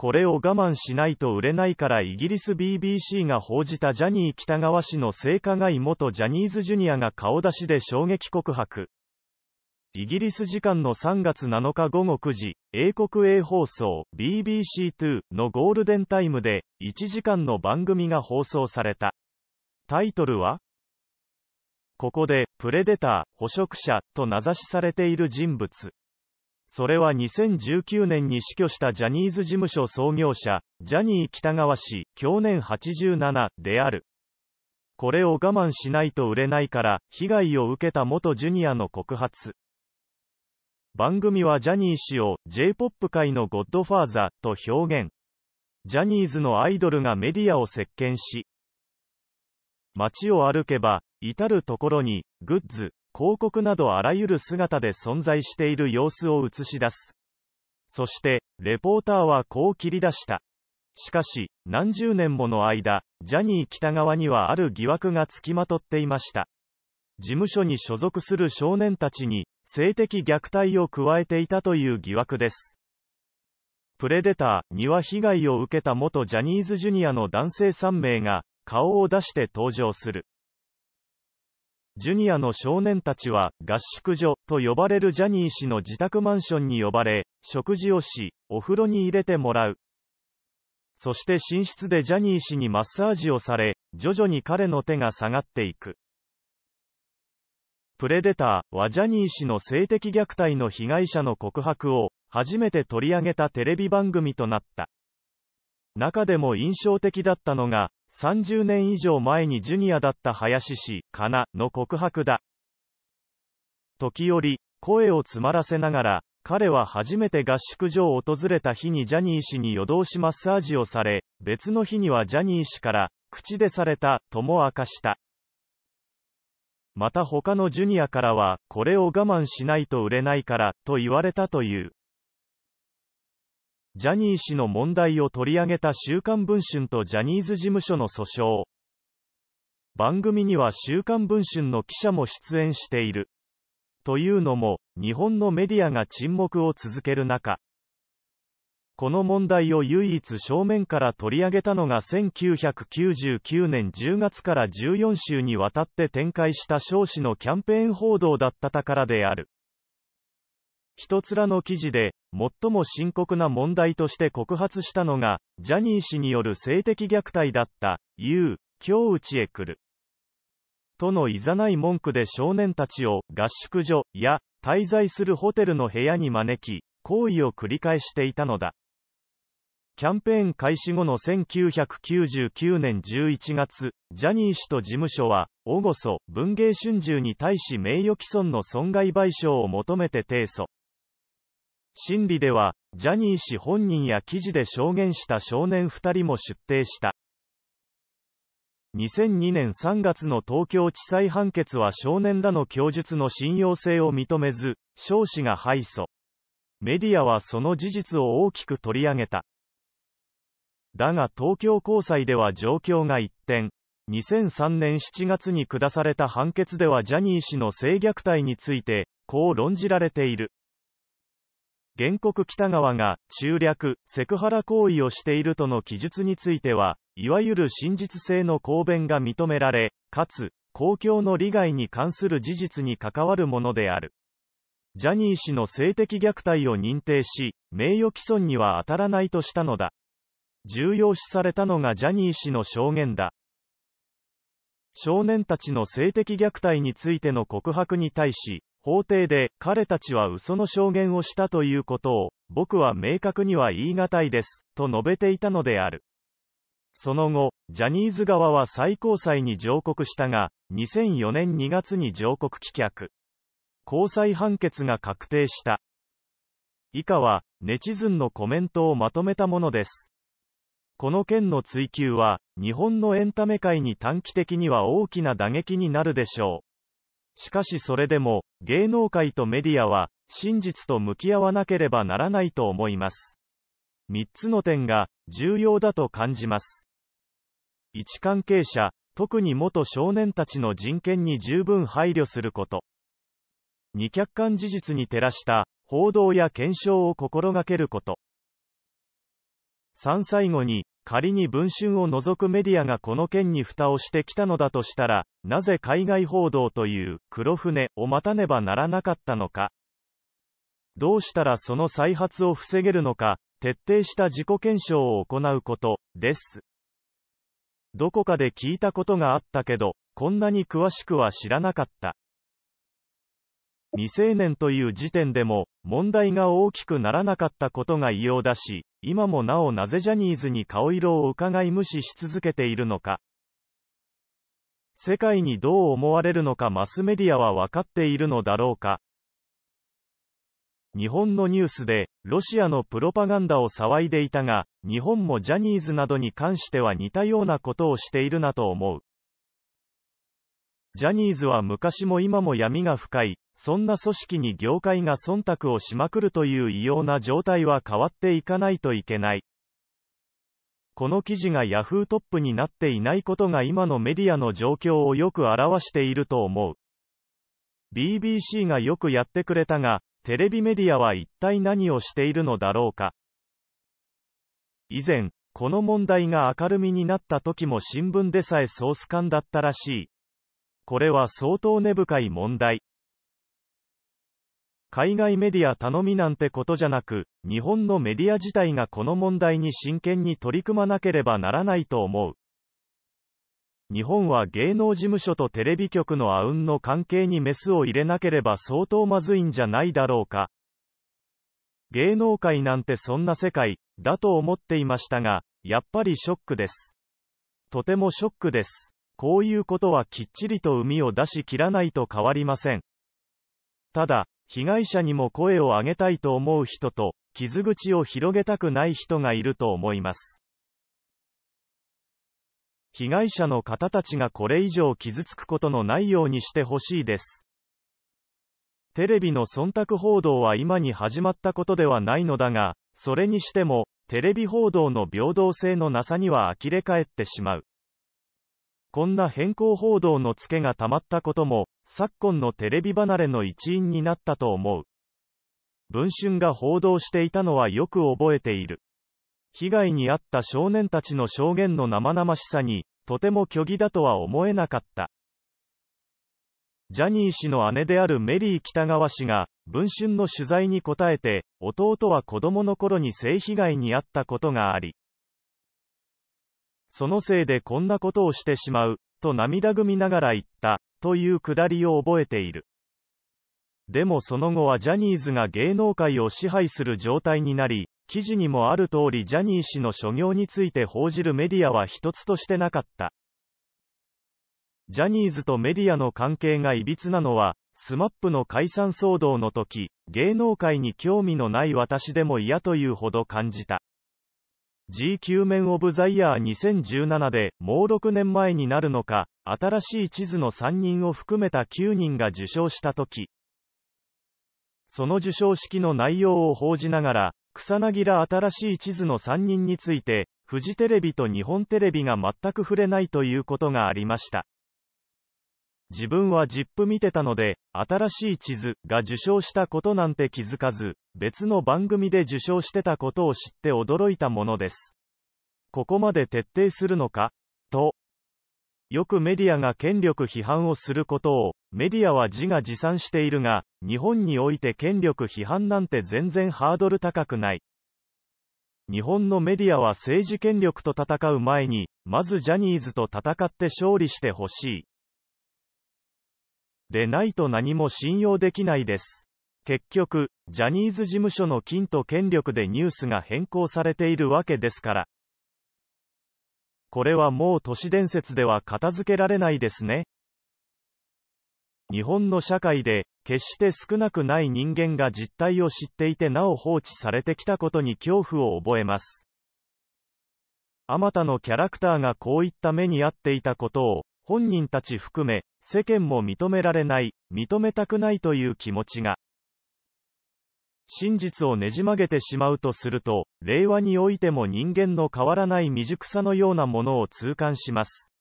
これを我慢しないと売れないからイギリス BBC が報じたジャニー北川氏の性加害元ジャニーズジュニアが顔出しで衝撃告白。イギリス時間の3月7日午後9時、英国英放送 BBC2 のゴールデンタイムで1時間の番組が放送された。タイトルはここで、プレデター、捕食者、と名指しされている人物。それは2019年に死去したジャニーズ事務所創業者、ジャニー北川氏、去年87である。これを我慢しないと売れないから、被害を受けた元ジュニアの告発。番組はジャニー氏を J-POP 界のゴッドファーザーと表現。ジャニーズのアイドルがメディアを席巻し、街を歩けば、至るところに、グッズ、広告などあらゆる姿で存在している様子を映し出す。そして、レポーターはこう切り出した。しかし、何十年もの間、ジャニー北側にはある疑惑がつきまとっていました。事務所に所属する少年たちに、性的虐待を加えていたという疑惑です。プレデターには被害を受けた元ジャニーズジュニアの男性3名が、顔を出して登場する。ジュニアの少年たちは、合宿所と呼ばれるジャニー氏の自宅マンションに呼ばれ、食事をし、お風呂に入れてもらう。そして寝室でジャニー氏にマッサージをされ、徐々に彼の手が下がっていく。プレデターはジャニー氏の性的虐待の被害者の告白を、初めて取り上げたテレビ番組となった。中でも印象的だったのが、30年以上前にジュニアだった林氏、かな、の告白だ。時折、声を詰まらせながら、彼は初めて合宿所を訪れた日にジャニー氏に夜通しマッサージをされ、別の日にはジャニー氏から、口でされた、とも明かした。また他のジュニアからは、これを我慢しないと売れないから、と言われたという。ジャニー氏の問題を取り上げた週刊文春とジャニーズ事務所の訴訟。番組には週刊文春の記者も出演している。というのも、日本のメディアが沈黙を続ける中、この問題を唯一正面から取り上げたのが1999年10月から14週にわたって展開した少子のキャンペーン報道だったからである。一つらの記事で、最も深刻な問題として告発したのが、ジャニー氏による性的虐待だった、いう、今日うちへ来る。とのいざない文句で少年たちを合宿所や滞在するホテルの部屋に招き、行為を繰り返していたのだ。キャンペーン開始後の1999年11月、ジャニー氏と事務所は、おごそ、文芸春秋に対し名誉毀損の損害賠償を求めて提訴。審理では、ジャニー氏本人や記事で証言した少年2人も出廷した。2002年3月の東京地裁判決は少年らの供述の信用性を認めず、少子が敗訴。メディアはその事実を大きく取り上げた。だが東京高裁では状況が一転。2003年7月に下された判決ではジャニー氏の性虐待について、こう論じられている。原告北川が、中略、セクハラ行為をしているとの記述については、いわゆる真実性の公弁が認められ、かつ、公共の利害に関する事実に関わるものである。ジャニー氏の性的虐待を認定し、名誉毀損には当たらないとしたのだ。重要視されたのがジャニー氏の証言だ。少年たちの性的虐待についての告白に対し、法廷で彼たちは嘘の証言をしたということを、僕は明確には言い難いです、と述べていたのである。その後、ジャニーズ側は最高裁に上告したが、2004年2月に上告棄却。高裁判決が確定した。以下は、ネチズンのコメントをまとめたものです。この件の追及は、日本のエンタメ界に短期的には大きな打撃になるでしょう。しかしそれでも、芸能界とメディアは、真実と向き合わなければならないと思います。3つの点が、重要だと感じます。置関係者、特に元少年たちの人権に十分配慮すること。二客観事実に照らした、報道や検証を心がけること。3最後に、仮に文春を除くメディアがこの件に蓋をしてきたのだとしたら、なぜ海外報道という黒船を待たねばならなかったのか。どうしたらその再発を防げるのか、徹底した自己検証を行うこと、です。どこかで聞いたことがあったけど、こんなに詳しくは知らなかった。未成年という時点でも、問題が大きくならなかったことが異様だし、今もなおなぜジャニーズに顔色を伺い無視し続けているのか。世界にどう思われるのかマスメディアは分かっているのだろうか。日本のニュースで、ロシアのプロパガンダを騒いでいたが、日本もジャニーズなどに関しては似たようなことをしているなと思う。ジャニーズは昔も今も闇が深い、そんな組織に業界が忖度をしまくるという異様な状態は変わっていかないといけない。この記事が Yahoo トップになっていないことが今のメディアの状況をよく表していると思う。BBC がよくやってくれたが、テレビメディアは一体何をしているのだろうか。以前、この問題が明るみになった時も新聞でさえソース感だったらしい。これは相当根深い問題。海外メディア頼みなんてことじゃなく、日本のメディア自体がこの問題に真剣に取り組まなければならないと思う。日本は芸能事務所とテレビ局のあうんの関係にメスを入れなければ相当まずいんじゃないだろうか。芸能界なんてそんな世界、だと思っていましたが、やっぱりショックです。とてもショックです。こういうことはきっちりと海を出し切らないと変わりません。ただ、被害者にも声を上げたいと思う人と、傷口を広げたくない人がいると思います。被害者の方たちがこれ以上傷つくことのないようにしてほしいです。テレビの忖度報道は今に始まったことではないのだが、それにしても、テレビ報道の平等性のなさには呆れ返ってしまう。こんな変更報道のツケがたまったことも、昨今のテレビ離れの一因になったと思う。文春が報道していたのはよく覚えている。被害に遭った少年たちの証言の生々しさに、とても虚偽だとは思えなかった。ジャニー氏の姉であるメリー北川氏が、文春の取材に答えて、弟は子供の頃に性被害に遭ったことがあり、そのせいでこんなことをしてしまう、と涙ぐみながら言った、というくだりを覚えている。でもその後はジャニーズが芸能界を支配する状態になり、記事にもある通りジャニー氏の所業について報じるメディアは一つとしてなかった。ジャニーズとメディアの関係がいびつなのは、smap の解散騒動の時、芸能界に興味のない私でも嫌というほど感じた。GQ メン・オブ・ザ・イヤー2017で、もう6年前になるのか、新しい地図の3人を含めた9人が受賞したとき、その授賞式の内容を報じながら、草薙ら新しい地図の3人について、フジテレビと日本テレビが全く触れないということがありました。自分は ZIP 見てたので、新しい地図が受賞したことなんて気づかず、別の番組で受賞してたことを知って驚いたものです。ここまで徹底するのかと。よくメディアが権力批判をすることを、メディアは自画自賛しているが、日本において権力批判なんて全然ハードル高くない。日本のメディアは政治権力と戦う前に、まずジャニーズと戦って勝利してほしい。でないと何も信用できないです。結局、ジャニーズ事務所の金と権力でニュースが変更されているわけですから。これはもう都市伝説では片付けられないですね。日本の社会で、決して少なくない人間が実態を知っていてなお放置されてきたことに恐怖を覚えます。あまたのキャラクターがこういった目に遭っていたことを、本人たち含め、世間も認められない、認めたくないという気持ちが、真実をねじ曲げてしまうとすると、令和においても人間の変わらない未熟さのようなものを痛感します。